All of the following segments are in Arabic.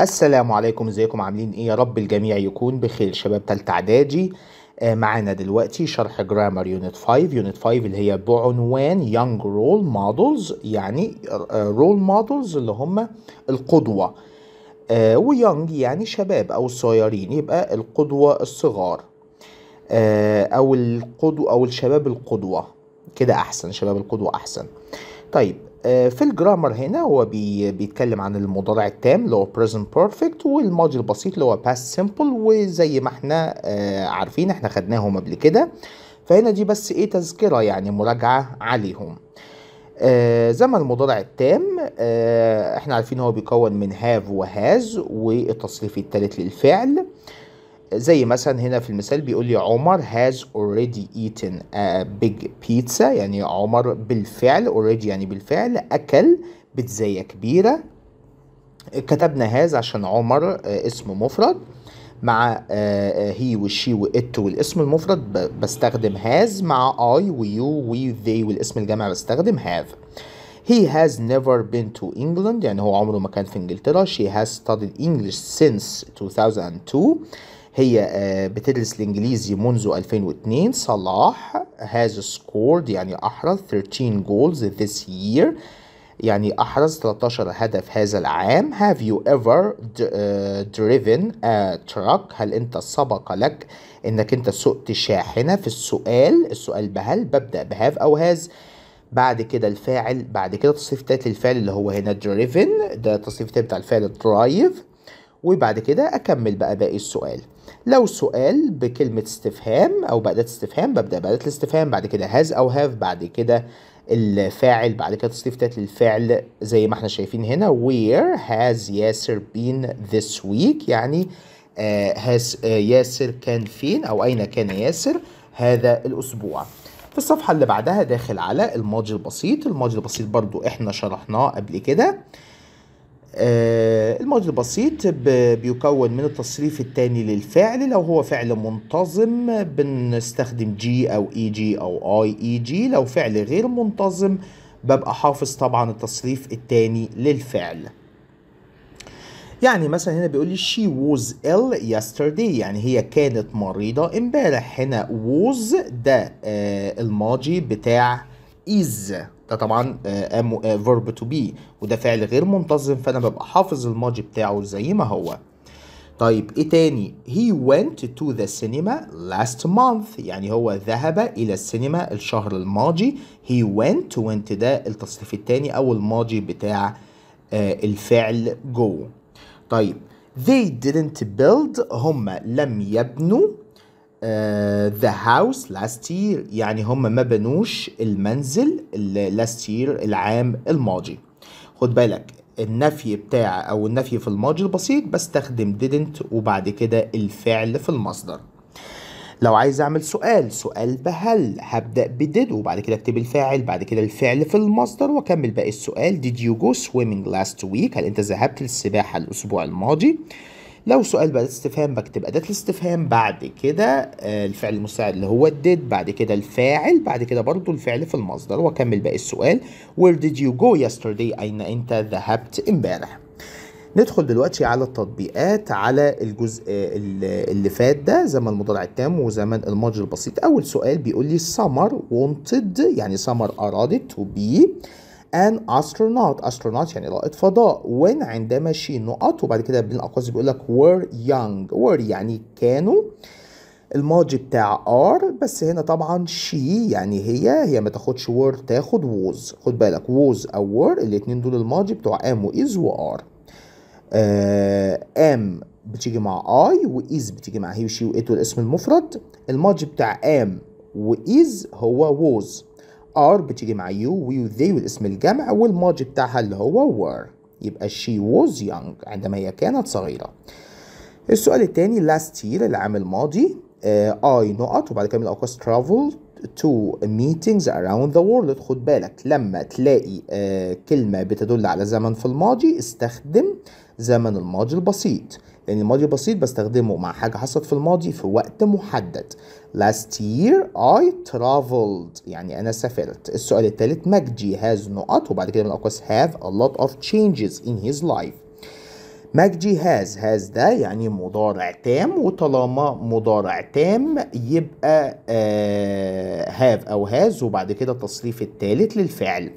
السلام عليكم ازيكم عاملين ايه يا رب الجميع يكون بخير شباب تالتة اعدادي آه معانا دلوقتي شرح جرامر يونت 5 يونت 5 اللي هي بعنوان يونج رول مودلز يعني رول آه، مودلز اللي هم القدوة آه ويونج يعني شباب او صغيرين يبقى القدوة الصغار آه او القدوة او الشباب القدوة كده احسن شباب القدوة احسن طيب آه، في الجرامر هنا هو بيتكلم عن المضارع التام اللي هو present perfect والماضي البسيط اللي هو past simple وزي ما احنا آه، عارفين احنا خدناهم قبل كده فهنا دي بس ايه تذكرة يعني مراجعة عليهم آه زمن المضارع التام آه احنا عارفين هو بيكون من هاف وهاز والتصريف الثالث للفعل آه زي مثلا هنا في المثال بيقول لي عمر has already eaten a big pizza يعني عمر بالفعل already يعني بالفعل أكل بيتزاية كبيرة كتبنا هذا عشان عمر آه، اسم مفرد مع هي وشي وإت والاسم المفرد بستخدم هاز مع اي ويو وي ذي والاسم الجامع بستخدم هاف He has never been to England يعني هو عمره ما كان في إنجلترا She has studied English since 2002 هي آه، بتدرس الانجليزي منذ 2002 صلاح has scored يعني احرز 13 goals this year يعني احرز 13 هدف هذا العام have you ever آه، driven a truck هل انت سبق لك انك انت سقت شاحنه في السؤال السؤال بهل ببدا بهاف او هاز بعد كده الفاعل بعد كده تصريف تالت للفعل اللي هو هنا driven ده تصريف تالت بتاع الفعل drive وبعد كده اكمل بقى باقي السؤال لو سؤال بكلمة استفهام او بأداة استفهام ببدأ بأداة الاستفهام بعد كده هاز او هاف بعد كده الفاعل بعد كده تصريف تات للفعل زي ما احنا شايفين هنا where has ياسر been this week يعني آه has آه ياسر كان فين او اين كان ياسر هذا الاسبوع في الصفحة اللي بعدها داخل على الماضي البسيط الماضي البسيط برضو احنا شرحناه قبل كده آه، المواد البسيط بيكون من التصريف الثاني للفعل لو هو فعل منتظم بنستخدم جي أو إي e جي أو آي إي جي لو فعل غير منتظم ببقى حافظ طبعا التصريف الثاني للفعل يعني مثلا هنا بيقول لي she was ill yesterday يعني هي كانت مريضة امبارح هنا was ده آه، الماضي بتاع is ده طبعا آه، ام فيرب تو بي وده فعل غير منتظم فانا ببقى حافظ الماضي بتاعه زي ما هو طيب ايه تاني he went to the cinema last month يعني هو ذهب الى السينما الشهر الماضي he went to went ده التصريف التاني او الماضي بتاع آه، الفعل go طيب they didn't build هم لم يبنوا ذا آه، هاوس last year يعني هم ما بنوش المنزل last year العام الماضي خد بالك النفي بتاع او النفي في الماضي البسيط بستخدم didn't وبعد كده الفعل في المصدر لو عايز اعمل سؤال سؤال بهل هبدا بديد وبعد كده اكتب الفاعل بعد كده الفعل في المصدر واكمل باقي السؤال did you go swimming last week هل انت ذهبت للسباحه الاسبوع الماضي لو سؤال بعد استفهام بكتب أداة الاستفهام بعد كده آه، الفعل المساعد اللي هو الديد بعد كده الفاعل بعد كده برضو الفعل في المصدر وأكمل باقي السؤال Where did you go yesterday أين أنت ذهبت امبارح ندخل دلوقتي على التطبيقات على الجزء آه، اللي فات ده زمن المضارع التام وزمن الماضي البسيط اول سؤال بيقول لي summer wanted يعني summer ارادت to be ان astronaut astronaut يعني رائد فضاء when عندما she نقط وبعد كده بين الاقواس بيقول لك were young were يعني كانوا الماضي بتاع ار بس هنا طبعا شي يعني هي هي ما تاخدش وور تاخد ووز خد بالك ووز او وور الاتنين دول الماضي بتوع ام وايز وار ام بتيجي مع اي وايز بتيجي مع هي وشي وات والاسم المفرد الماضي بتاع ام وايز هو ووز ار بتيجي مع يو ويو ذي والاسم الجمع والماضي بتاعها اللي هو were يبقى she was young عندما هي كانت صغيرة السؤال التاني last year العام الماضي اي آه، I نقط وبعد كده الاوكاس ترافل travel to meetings around the world خد بالك لما تلاقي آه، كلمة بتدل على زمن في الماضي استخدم زمن الماضي البسيط لان الماضي بسيط بستخدمه مع حاجه حصلت في الماضي في وقت محدد last year I traveled يعني انا سافرت السؤال الثالث مجدي has نقط وبعد كده من الاقواس have a lot of changes in his life مجدي هاز هاز ده يعني مضارع تام وطالما مضارع تام يبقى هاف آه، have او هاز وبعد كده التصريف الثالث للفعل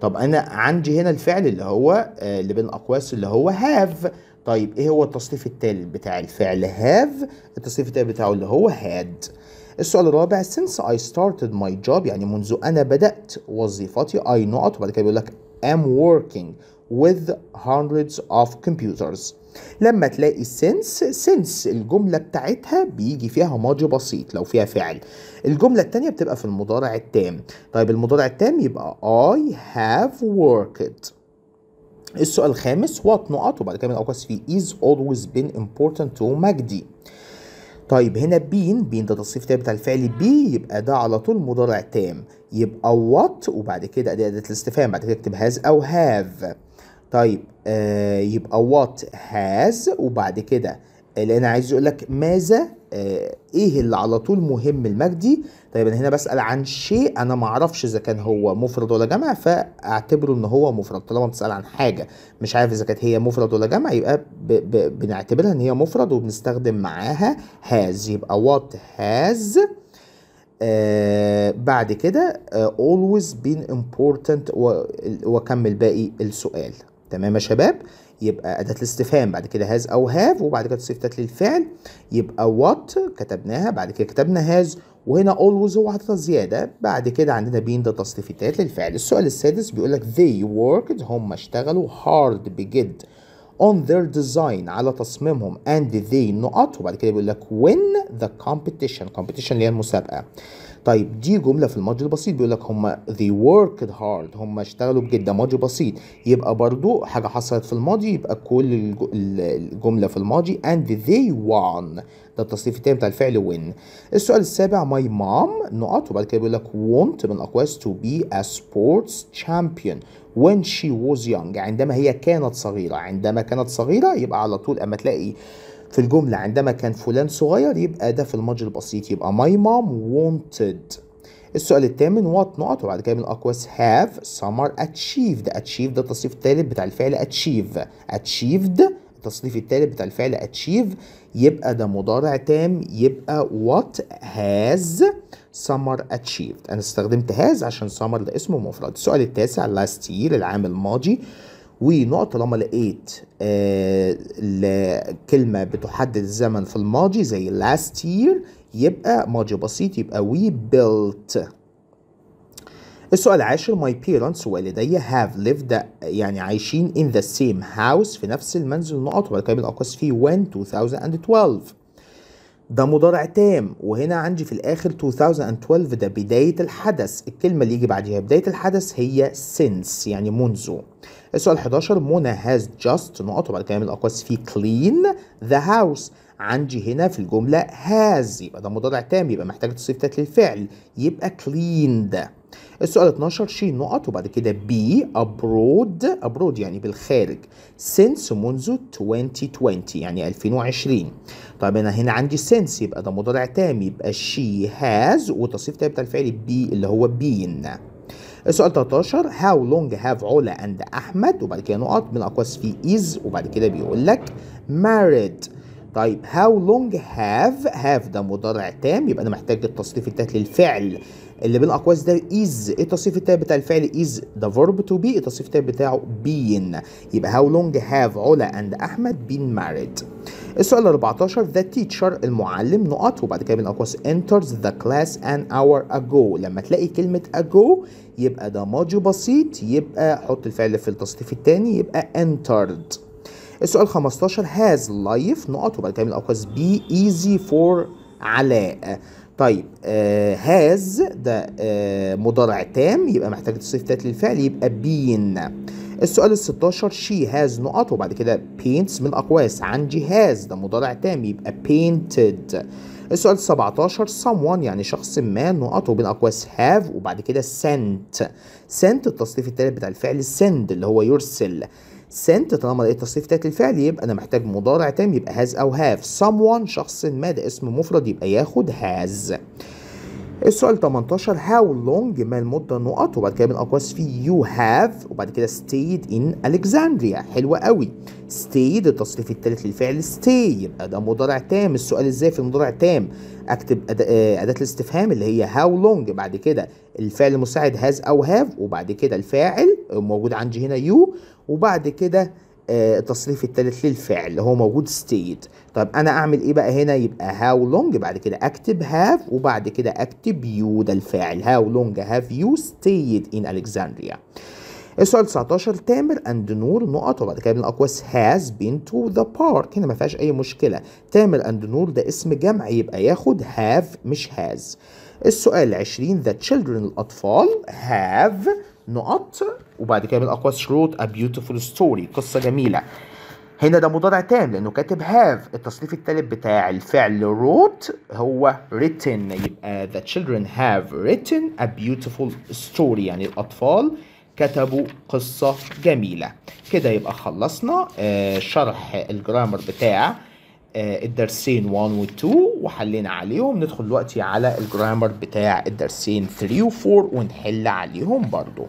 طب انا عندي هنا الفعل اللي هو آه اللي بين الاقواس اللي هو هاف طيب ايه هو التصنيف الثالث بتاع الفعل have التصنيف الثالث بتاعه اللي هو had السؤال الرابع since I started my job يعني منذ أنا بدأت وظيفتي I not وبعد كده بيقول لك am working with hundreds of computers لما تلاقي since since الجملة بتاعتها بيجي فيها ماضي بسيط لو فيها فعل الجملة التانية بتبقى في المضارع التام طيب المضارع التام يبقى I have worked السؤال الخامس وات نقط وبعد كده من الأقواس فيه is always been important to مجدي طيب هنا بين بين ده تصريف تاني بتاع الفعل بي يبقى ده على طول مضارع تام يبقى وات وبعد كده اداه اداه الاستفهام بعد كده اكتب هاز او هاف طيب آه يبقى وات هاز وبعد كده لان عايز يقول لك ماذا آه، ايه اللي على طول مهم المجدي طيب انا هنا بسال عن شيء انا ما اعرفش اذا كان هو مفرد ولا جمع فاعتبره ان هو مفرد طالما بتسال عن حاجه مش عارف اذا كانت هي مفرد ولا جمع يبقى ب ب بنعتبرها ان هي مفرد وبنستخدم معاها هاز يبقى وات هاز آه بعد كده آه always been important واكمل باقي السؤال تمام يا شباب يبقى أداة الاستفهام بعد كده هاز أو هاف وبعد كده صفتات للفعل يبقى وات كتبناها بعد كده كتبنا هاز وهنا always هو حاططها زيادة بعد كده عندنا بين ده تصنيفتات للفعل السؤال السادس بيقول لك they worked هم اشتغلوا hard بجد on their design على تصميمهم and they نقط وبعد كده بيقول لك win the competition competition اللي هي المسابقة طيب دي جمله في الماضي البسيط بيقول لك هم they worked hard هم اشتغلوا بجد ده ماضي بسيط يبقى برضو حاجه حصلت في الماضي يبقى كل الجمله في الماضي and they won ده التصنيف التاني بتاع الفعل win السؤال السابع my mom نقط وبعد كده بيقول لك want من الاقواس to be a sports champion when she was young عندما هي كانت صغيره عندما كانت صغيره يبقى على طول اما تلاقي في الجملة عندما كان فلان صغير يبقى ده في الماضي البسيط يبقى my mom wanted السؤال الثامن what نقط وبعد كده من الأقواس have summer achieved achieved ده التصريف الثالث بتاع الفعل achieve achieved التصنيف الثالث بتاع الفعل achieve يبقى ده مضارع تام يبقى what has summer achieved انا استخدمت has عشان summer ده اسمه مفرد السؤال التاسع last year العام الماضي ونقط طالما لقيت آه، لكلمة بتحدد الزمن في الماضي زي last year يبقى ماضي بسيط يبقى we built السؤال العاشر my parents والدي have lived يعني عايشين in the same house في نفس المنزل نقط وبعد كده بنقص فيه when 2012 ده مضارع تام وهنا عندي في الاخر 2012 ده بداية الحدث الكلمة اللي يجي بعديها بداية الحدث هي since يعني منذ السؤال 11 منى has just نقطة وبعد كده الاقواس في clean the house عندي هنا في الجملة has يبقى ده مضارع تام يبقى محتاج تصيغ تات للفعل يبقى cleaned السؤال 12 شيل نقط وبعد كده بي abroad abroad يعني بالخارج since منذ 2020 يعني 2020 طيب انا هنا عندي since يبقى ده مضارع تام يبقى she has والتصريف تام بتاع الفعل بي اللي هو been السؤال 13 هاو لونج هاف علا اند احمد وبعد كده نقط من اقواس في از وبعد كده بيقول لك married طيب هاو لونج هاف هاف ده مضارع تام يبقى انا محتاج التصريف التالت للفعل اللي بين الاقواس ده از ايه التصريف التالت بتاع الفعل از ده فيرب تو بي التصريف التالت بتاعه بين يبقى هاو لونج هاف علا اند احمد بين ماريد السؤال 14 ذا تيتشر المعلم نقط وبعد كده بين الاقواس انترز ذا كلاس ان اور اجو لما تلاقي كلمه اجو يبقى ده ماضي بسيط يبقى حط الفعل في التصريف الثاني يبقى انترد السؤال 15 has life نقط وبعد كده بين الاقواس بي ايزي فور علاء طيب آه، هاز ده آه، مضارع تام يبقى محتاج تضيف تات للفعل يبقى بين السؤال ال 16 شي هاز نقط وبعد كده بينتس من اقواس عن هاز ده مضارع تام يبقى painted السؤال 17 someone يعني شخص ما نقطه بين اقواس have وبعد كده sent sent التصنيف الثالث بتاع الفعل send اللي هو يرسل sent طالما لقيت تصريف تالت الفعل يبقى انا محتاج مضارع تام يبقى has او have someone شخص ما ده اسم مفرد يبقى ياخد has السؤال 18 هاو لونج ما المدة نقط وبعد كده بنقص فيه يو هاف وبعد كده stayed in Alexandria حلوة قوي stayed التصريف الثالث للفعل stay يبقى ده مضارع تام السؤال ازاي في المضارع تام اكتب آه، أداة الاستفهام اللي هي هاو لونج بعد كده الفعل المساعد هاز أو هاف وبعد كده الفاعل موجود عندي هنا يو وبعد كده آه، التصريف الثالث للفعل اللي هو موجود stayed طب انا اعمل ايه بقى هنا يبقى هاو لونج بعد كده اكتب هاف وبعد كده اكتب يو ده الفاعل هاو لونج هاف يو ستيد ان الكسندريا السؤال 19 تامر اند نور نقط وبعد كده الاقواس هاز بين تو ذا بارك هنا ما فيهاش اي مشكله تامر اند نور ده اسم جمع يبقى ياخد هاف مش هاز السؤال 20 ذا تشيلدرن الاطفال هاف نقط وبعد كده الاقواس شروط ا بيوتيفول ستوري قصه جميله هنا ده مضارع تام لانه كاتب هاف التصريف الثالث بتاع الفعل روت هو written يبقى the children have written a beautiful story يعني الاطفال كتبوا قصة جميلة كده يبقى خلصنا آه، شرح الجرامر بتاع آه، الدرسين 1 و 2 وحلينا عليهم ندخل دلوقتي على الجرامر بتاع الدرسين 3 و 4 ونحل عليهم برضو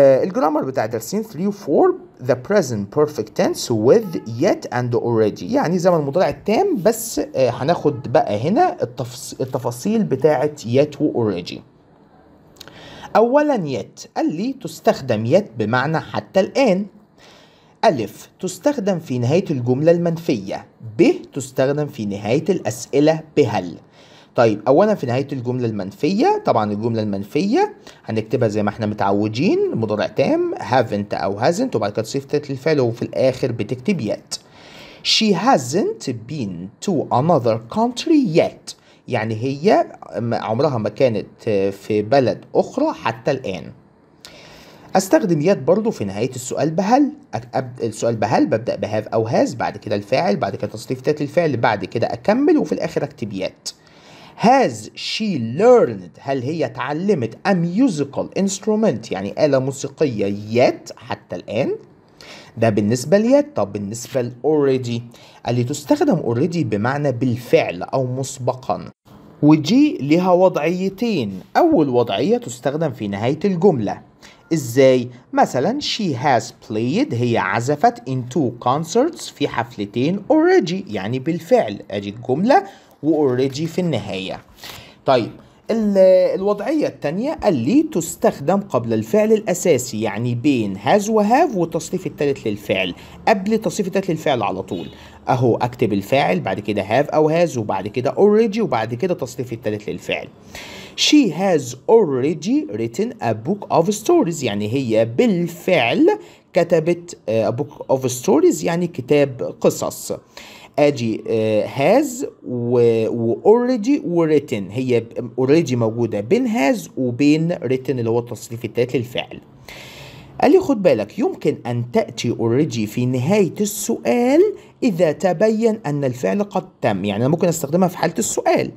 آه، الجرامر بتاع درسين 3 و 4 the present perfect tense with yet and already يعني زمن المضارع التام بس آه، هناخد بقى هنا التفاصيل بتاعه yet و already اولا yet قال لي تستخدم yet بمعنى حتى الان ألف تستخدم في نهاية الجملة المنفية ب تستخدم في نهاية الأسئلة بهل طيب اولا في نهايه الجمله المنفيه طبعا الجمله المنفيه هنكتبها زي ما احنا متعودين مضارع تام هافنت او هازنت وبعد كده صيغه الفعل وفي الاخر بتكتب yet she hasn't been to another country yet يعني هي عمرها ما كانت في بلد اخرى حتى الان استخدم يات برضو في نهاية السؤال بهل السؤال بهل ببدأ بهاف أو هاز بعد كده الفاعل بعد كده تصريف تات الفعل بعد كده أكمل وفي الآخر أكتب يات Has she learned هل هي تعلمت a musical instrument يعني آلة موسيقية yet حتى الآن ده بالنسبة ليت طب بالنسبة ل already اللي تستخدم already بمعنى بالفعل أو مسبقا ودي لها وضعيتين أول وضعية تستخدم في نهاية الجملة إزاي؟ مثلا she has played هي عزفت in two concerts في حفلتين already يعني بالفعل أدي الجملة واوريدي في النهايه طيب الوضعية الثانية قال لي تستخدم قبل الفعل الأساسي يعني بين هاز وهاف والتصريف الثالث للفعل قبل التصريف الثالث للفعل على طول أهو أكتب الفاعل بعد كده هاف أو هاز وبعد كده already وبعد كده التصريف الثالث للفعل She has already written a book of stories يعني هي بالفعل كتبت آه، a book of stories يعني كتاب قصص اجي هاز واوريدي وريتن هي اوريدي موجوده بين هاز وبين ريتن اللي هو التصريف التالت للفعل قال لي خد بالك يمكن أن تأتي اوريدي في نهاية السؤال إذا تبين أن الفعل قد تم يعني أنا ممكن أستخدمها في حالة السؤال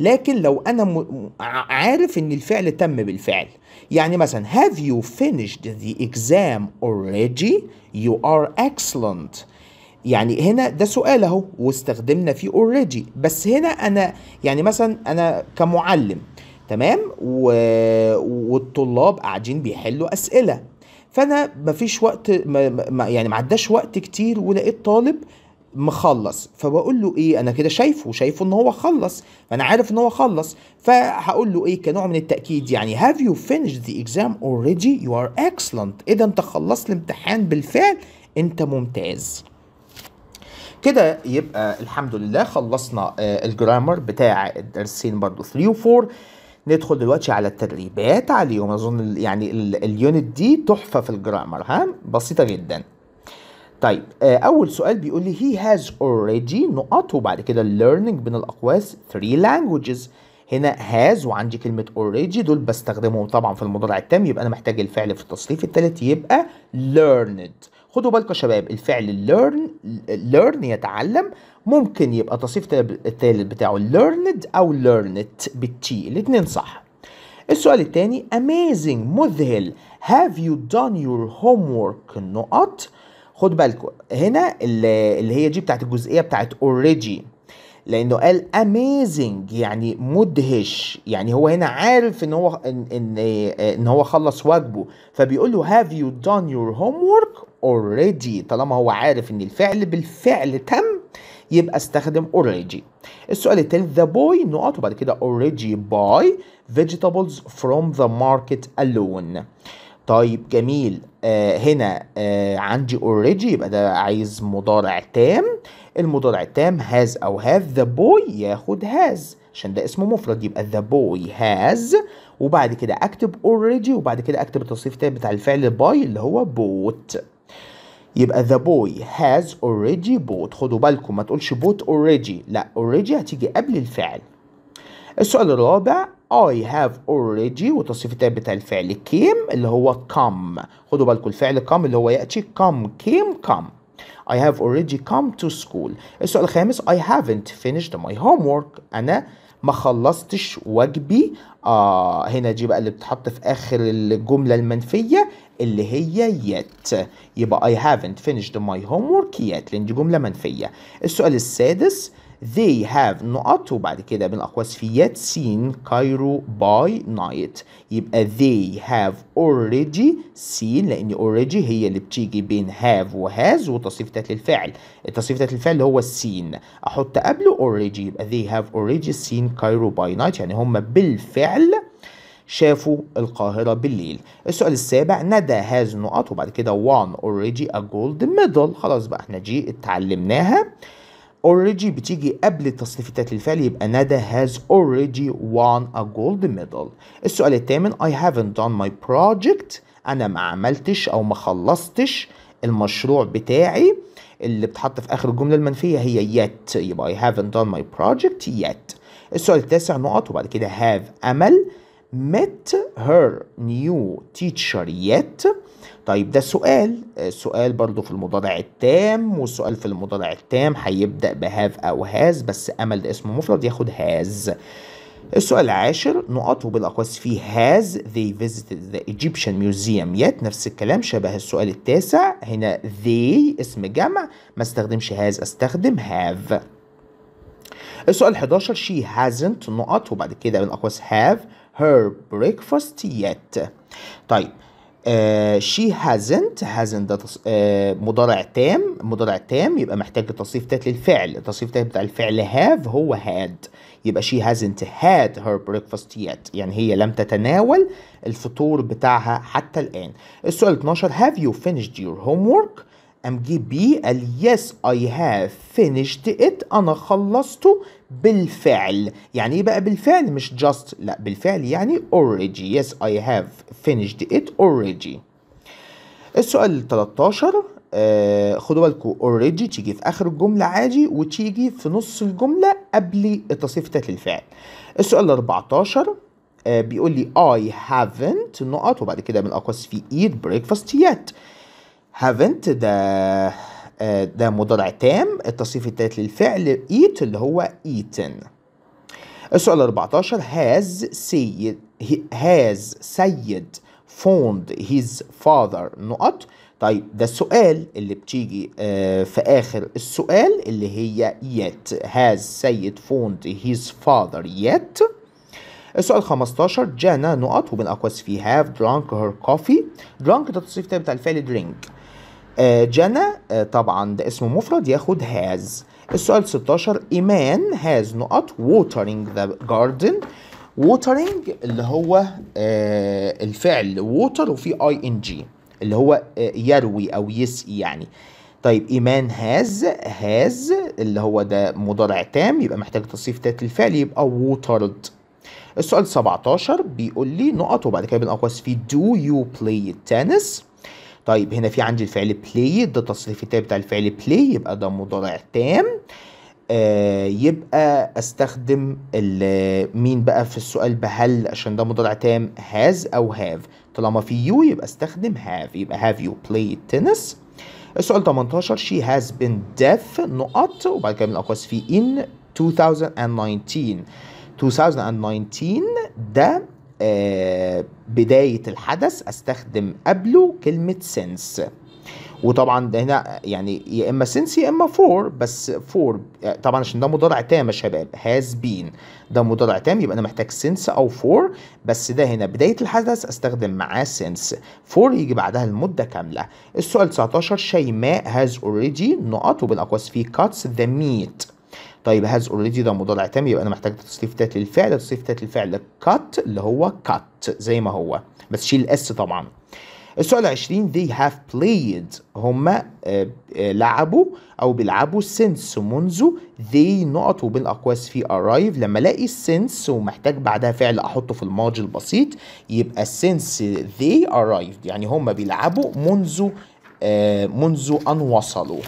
لكن لو أنا م... عارف إن الفعل تم بالفعل يعني مثلا have you finished the exam already you are excellent يعني هنا ده سؤال اهو واستخدمنا فيه اوريدي بس هنا انا يعني مثلا انا كمعلم تمام و... والطلاب قاعدين بيحلوا اسئله فانا مفيش وقت ما يعني ما عداش وقت كتير ولقيت طالب مخلص فبقول له ايه انا كده شايفه شايفه ان هو خلص فانا عارف ان هو خلص فهقول له ايه كنوع من التاكيد يعني هاف يو finished ذا اكزام اوريدي يو ار اكسلنت اذا انت خلصت الامتحان بالفعل انت ممتاز كده يبقى الحمد لله خلصنا آه، الجرامر بتاع الدرسين برضو 3 و 4 ندخل دلوقتي على التدريبات عليهم اظن يعني اليونت دي تحفه في الجرامر ها بسيطه جدا طيب آه، اول سؤال بيقول لي هي هاز اوريدي نقط وبعد كده learning بين الاقواس 3 languages هنا هاز وعندي كلمة اوريدي دول بستخدمهم طبعا في المضارع التام يبقى أنا محتاج الفعل في التصريف الثالث يبقى learned خدوا بالكم يا شباب الفعل learn learn يتعلم ممكن يبقى تصيف الثالث بتاعه learned او learned بالتي الاثنين صح السؤال الثاني amazing مذهل have you done your homework نقط خد بالكم هنا اللي هي دي بتاعت الجزئيه بتاعت already لانه قال اميزنج يعني مدهش يعني هو هنا عارف ان هو ان ان, إن هو خلص واجبه فبيقول له هاف يو دون يور هوم ورك اوريدي طالما هو عارف ان الفعل بالفعل تم يبقى استخدم اوريدي السؤال التالت ذا بوي نقط وبعد كده اوريدي باي فيجيتابلز فروم ذا ماركت الون طيب جميل آه هنا آه عندي اوريدي يبقى ده عايز مضارع تام المضارع التام هاز او هاف ذا بوي ياخد هاز عشان ده اسمه مفرد يبقى ذا بوي هاز وبعد كده اكتب اوريدي وبعد كده اكتب التصريف التام بتاع الفعل باي اللي هو بوت يبقى ذا بوي هاز اوريدي بوت خدوا بالكم ما تقولش بوت اوريدي لا اوريدي هتيجي قبل الفعل السؤال الرابع I have already والتصريف التالت بتاع الفعل came اللي هو come خدوا بالكم الفعل come اللي هو يأتي come came come I have already come to school السؤال الخامس I haven't finished my homework أنا ما خلصتش واجبي آه هنا دي بقى اللي بتتحط في آخر الجملة المنفية اللي هي yet يبقى I haven't finished my homework yet لأن دي جملة منفية السؤال السادس they have نقط وبعد كده الأقواس في yet seen Cairo by night يبقى they have already seen لأن already هي اللي بتيجي بين have و has وتصريف تات للفعل التصريف تات للفعل هو seen أحط قبله already يبقى they have already seen Cairo by night يعني هم بالفعل شافوا القاهرة بالليل السؤال السابع ندى هاز نقط وبعد كده one already a gold medal خلاص بقى احنا دي اتعلمناها already بتيجي قبل تصنيفتات الفعل يبقى ندى has already won a gold medal السؤال الثامن I haven't done my project أنا ما عملتش أو ما خلصتش المشروع بتاعي اللي بتحط في آخر الجملة المنفية هي yet يبقى I haven't done my project yet السؤال التاسع نقط وبعد كده have أمل met her new teacher yet طيب ده سؤال السؤال آه، برضو في المضارع التام والسؤال في المضارع التام هيبدأ بهاف أو هاز بس أمل ده اسمه مفرد ياخد هاز السؤال العاشر نقطه وبالأقواس فيه has they visited the Egyptian museum yet نفس الكلام شبه السؤال التاسع هنا they اسم جمع ما استخدمش has استخدم have السؤال 11 she hasn't نقط وبعد كده بالاقواس have her breakfast yet طيب Uh, she hasn't hasn't ده تص... uh, مضارع تام مضارع تام يبقى محتاج تصريف تات للفعل تصريف تات بتاع الفعل have هو had يبقى she hasn't had her breakfast yet يعني هي لم تتناول الفطور بتاعها حتى الآن السؤال 12 have you finished your homework أم جي بي قال yes I have finished it أنا خلصته بالفعل يعني ايه بقى بالفعل مش just لا بالفعل يعني already yes I have finished it already السؤال 13 آه خدوا بالكم اوريدي تيجي في اخر الجمله عادي وتيجي في نص الجمله قبل التصريف تات للفعل السؤال 14 آه بيقول لي I haven't نقط وبعد كده من الاقواس في eat breakfast yet haven't ده آه، ده مضارع تام التصريف الثالث للفعل eat اللي هو eaten السؤال 14 has سيد has سيد فوند هيز فاذر نقط طيب ده السؤال اللي بتيجي آه، في آخر السؤال اللي هي yet has سيد فوند his father yet السؤال 15 جانا نقط وبنقص في have drunk her coffee drunk ده التصريف بتاع الفعل drink آه، جنى آه، طبعا ده اسم مفرد ياخد هاز السؤال 16 ايمان هاز نقط ووترينج ذا جاردن ووترينج اللي هو آه، الفعل ووتر وفي اي ان جي اللي هو يروي او يسقي يعني طيب ايمان هاز هاز اللي هو ده مضارع تام يبقى محتاج تصريف تات الفعل يبقى ووترد السؤال 17 بيقول لي نقط وبعد كده بنقص في دو يو بلاي تنس طيب هنا في عندي الفعل بلاي ده التصريف التالي بتاع الفعل بلاي يبقى ده مضارع تام آه يبقى استخدم مين بقى في السؤال بهل عشان ده مضارع تام هاز او هاف طالما في يو يبقى استخدم هاف يبقى هاف يو بلاي تنس السؤال 18 she has been deaf نقط وبعد كده من الاقواس في in 2019 2019 ده آه، بداية الحدث أستخدم قبله كلمة سنس وطبعا ده هنا يعني يا اما سنس يا اما فور بس فور طبعا عشان ده مضارع تام يا شباب هاز بين ده مضارع تام يبقى انا محتاج سنس او فور بس ده هنا بدايه الحدث استخدم معاه سنس فور يجي بعدها المده كامله السؤال 19 شيماء هاز اوريدي نقط وبالاقواس فيه كاتس ذا ميت طيب هاز اوريدي ده مضارع تام يبقى انا محتاج تصريف تات للفعل تصريف تات للفعل كات اللي هو كات زي ما هو بس شيل الاس طبعا السؤال 20 they have played هم آه، آه، لعبوا او بيلعبوا since منذ they نقط وبين اقواس في arrive لما الاقي since ومحتاج بعدها فعل احطه في الماضي البسيط يبقى since they arrived يعني هم بيلعبوا منذ آه، منذ أن وصلوا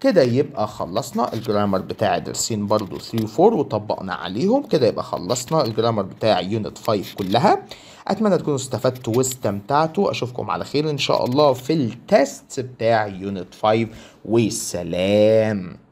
كده يبقى خلصنا الجرامر بتاع درسين برضو 3 و 4 وطبقنا عليهم كده يبقى خلصنا الجرامر بتاع يونت 5 كلها اتمنى تكونوا استفدتوا واستمتعتوا اشوفكم على خير ان شاء الله في التست بتاع يونت 5 والسلام